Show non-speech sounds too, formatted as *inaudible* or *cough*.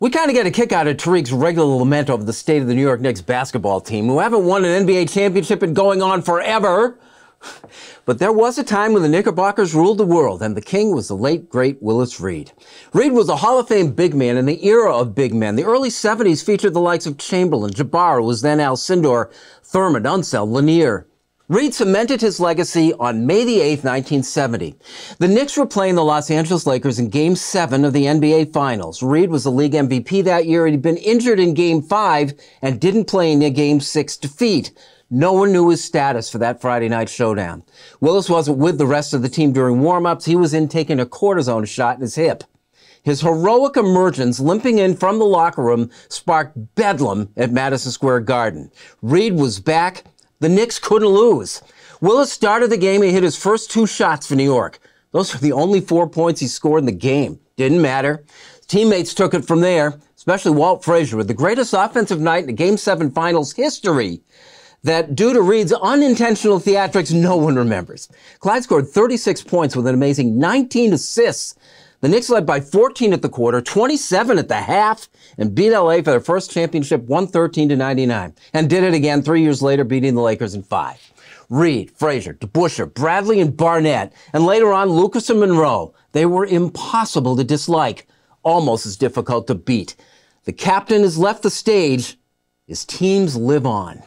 We kind of get a kick out of Tariq's regular lament over the state of the New York Knicks basketball team, who haven't won an NBA championship in going on forever. *sighs* But there was a time when the Knickerbockers ruled the world, and the king was the late, great Willis Reed. Reed was a Hall of Fame big man in the era of big men. The early 70s featured the likes of Chamberlain, Jabbar, who was then Al Alcindor, Thurman, Unsell, Lanier, Reed cemented his legacy on May the 8th, 1970. The Knicks were playing the Los Angeles Lakers in Game 7 of the NBA Finals. Reed was the league MVP that year. He'd been injured in Game 5 and didn't play in the Game 6 defeat. No one knew his status for that Friday night showdown. Willis wasn't with the rest of the team during warm-ups. He was in taking a cortisone shot in his hip. His heroic emergence, limping in from the locker room, sparked bedlam at Madison Square Garden. Reed was back the Knicks couldn't lose. Willis started the game and hit his first two shots for New York. Those were the only four points he scored in the game. Didn't matter. Teammates took it from there, especially Walt Frazier with the greatest offensive night in the Game 7 Finals history that due to Reed's unintentional theatrics, no one remembers. Clyde scored 36 points with an amazing 19 assists the Knicks led by 14 at the quarter, 27 at the half, and beat LA for their first championship 113 to 99, and did it again three years later, beating the Lakers in five. Reed, Frazier, DeBuscher, Bradley, and Barnett, and later on Lucas and Monroe. They were impossible to dislike, almost as difficult to beat. The captain has left the stage. His teams live on.